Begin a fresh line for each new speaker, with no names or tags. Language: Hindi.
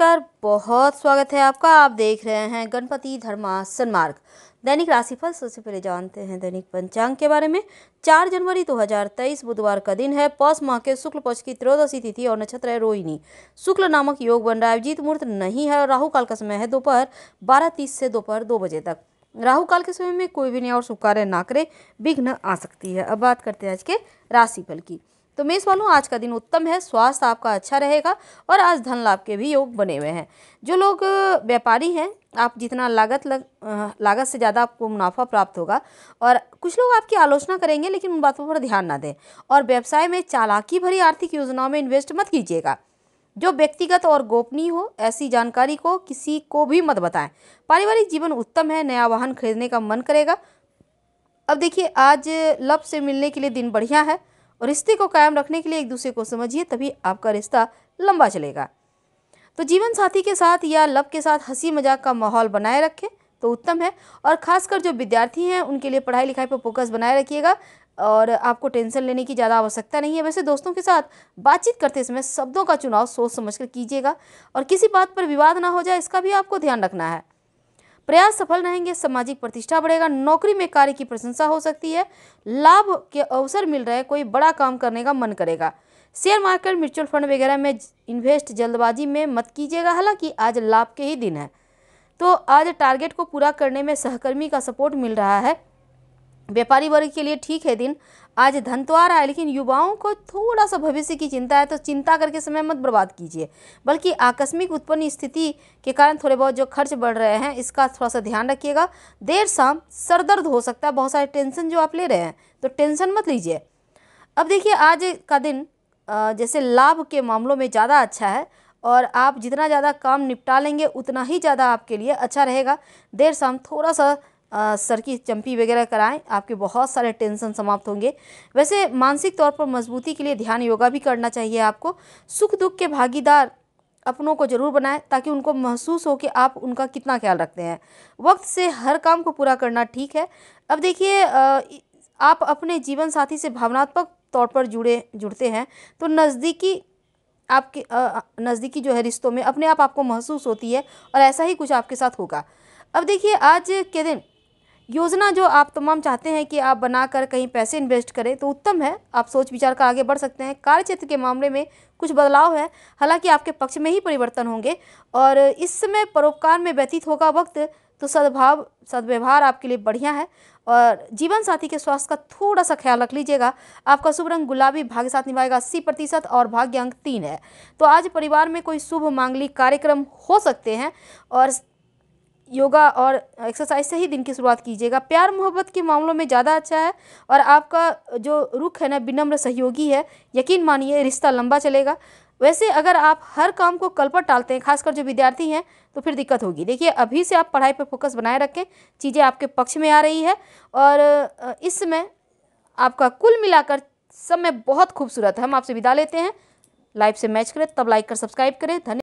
नमस्कार बहुत स्वागत है आपका आप देख रहे हैं गणपति धर्मा सन्मार्ग दैनिक राशिफल सबसे पहले जानते हैं दैनिक पंचांग के बारे में चार जनवरी 2023 बुधवार का दिन है पौष माह के शुक्ल पक्ष की त्रयोदशी तिथि और नक्षत्र है रोहिणी शुक्ल नामक योग बन रहा है अभिजीत मुहूर्त नहीं है और राहुकाल का समय है दोपहर बारह से दोपहर दो बजे तक राहु काल के समय में कोई भी नया और शुभ कार्य ना करे विघ्न आ सकती है अब बात करते हैं आज के राशिफल की तो मेष वालों आज का दिन उत्तम है स्वास्थ्य आपका अच्छा रहेगा और आज धन लाभ के भी योग बने हुए हैं जो लोग व्यापारी हैं आप जितना लागत लग लागत से ज़्यादा आपको मुनाफा प्राप्त होगा और कुछ लोग आपकी आलोचना करेंगे लेकिन उन बातों पर ध्यान ना दें और व्यवसाय में चालाकी भरी आर्थिक योजनाओं में इन्वेस्ट मत कीजिएगा जो व्यक्तिगत और गोपनीय हो ऐसी जानकारी को किसी को भी मत बताएं पारिवारिक जीवन उत्तम है नया वाहन खरीदने का मन करेगा अब देखिए आज लव से मिलने के लिए दिन बढ़िया है और रिश्ते को कायम रखने के लिए एक दूसरे को समझिए तभी आपका रिश्ता लंबा चलेगा तो जीवन साथी के साथ या लव के साथ हंसी मजाक का माहौल बनाए रखें तो उत्तम है और खासकर जो विद्यार्थी हैं उनके लिए पढ़ाई लिखाई पर फोकस बनाए रखिएगा और आपको टेंशन लेने की ज़्यादा आवश्यकता नहीं है वैसे दोस्तों के साथ बातचीत करते समय शब्दों का चुनाव सोच समझ कर कीजिएगा और किसी बात पर विवाद ना हो जाए इसका भी आपको ध्यान रखना है प्रयास सफल रहेंगे सामाजिक प्रतिष्ठा बढ़ेगा नौकरी में कार्य की प्रशंसा हो सकती है लाभ के अवसर मिल रहे कोई बड़ा काम करने का मन करेगा शेयर मार्केट म्यूचुअल फंड वगैरह में इन्वेस्ट जल्दबाजी में मत कीजिएगा हालांकि आज लाभ के ही दिन है तो आज टारगेट को पूरा करने में सहकर्मी का सपोर्ट मिल रहा है व्यापारी वर्ग के लिए ठीक है दिन आज धन तो आ रहा है लेकिन युवाओं को थोड़ा सा भविष्य की चिंता है तो चिंता करके समय मत बर्बाद कीजिए बल्कि आकस्मिक उत्पन्न स्थिति के कारण थोड़े बहुत जो खर्च बढ़ रहे हैं इसका थोड़ा सा ध्यान रखिएगा देर शाम सर दर्द हो सकता है बहुत सारे टेंशन जो आप ले रहे हैं तो टेंशन मत लीजिए अब देखिए आज का दिन जैसे लाभ के मामलों में ज़्यादा अच्छा है और आप जितना ज़्यादा काम निपटा लेंगे उतना ही ज़्यादा आपके लिए अच्छा रहेगा देर शाम थोड़ा सा सर की चंपी वगैरह कराएं आपके बहुत सारे टेंशन समाप्त होंगे वैसे मानसिक तौर पर मजबूती के लिए ध्यान योगा भी करना चाहिए आपको सुख दुख के भागीदार अपनों को ज़रूर बनाएं ताकि उनको महसूस हो कि आप उनका कितना ख्याल रखते हैं वक्त से हर काम को पूरा करना ठीक है अब देखिए आप अपने जीवन साथी से भावनात्मक तौर पर जुड़े जुड़ते हैं तो नज़दीकी आपके नज़दीकी जो है रिश्तों में अपने आप आपको महसूस होती है और ऐसा ही कुछ आपके साथ होगा अब देखिए आज के दिन योजना जो आप तमाम चाहते हैं कि आप बनाकर कहीं पैसे इन्वेस्ट करें तो उत्तम है आप सोच विचार कर आगे बढ़ सकते हैं कार्य क्षेत्र के मामले में कुछ बदलाव है हालांकि आपके पक्ष में ही परिवर्तन होंगे और इस समय परोपकार में व्यतीत होगा वक्त तो सद्भाव सद्व्यवहार आपके लिए बढ़िया है और जीवन साथी के स्वास्थ्य का थोड़ा सा ख्याल रख लीजिएगा आपका शुभ रंग गुलाबी भाग्य साथ निभाएगा अस्सी प्रतिशत और भाग्य अंक तीन है तो आज परिवार में कोई शुभ मांगलिक कार्यक्रम हो सकते हैं और योगा और एक्सरसाइज से ही दिन की शुरुआत कीजिएगा प्यार मोहब्बत के मामलों में ज़्यादा अच्छा है और आपका जो रुख है ना विनम्र सहयोगी है यकीन मानिए रिश्ता लंबा चलेगा वैसे अगर आप हर काम को कल पर टालते हैं खासकर जो विद्यार्थी हैं तो फिर दिक्कत होगी देखिए अभी से आप पढ़ाई पर फोकस बनाए रखें चीज़ें आपके पक्ष में आ रही है और इस समय आपका कुल मिलाकर समय बहुत खूबसूरत है हम आपसे विदा लेते हैं लाइव से मैच करें तब लाइक कर सब्सक्राइब करें धन्यवाद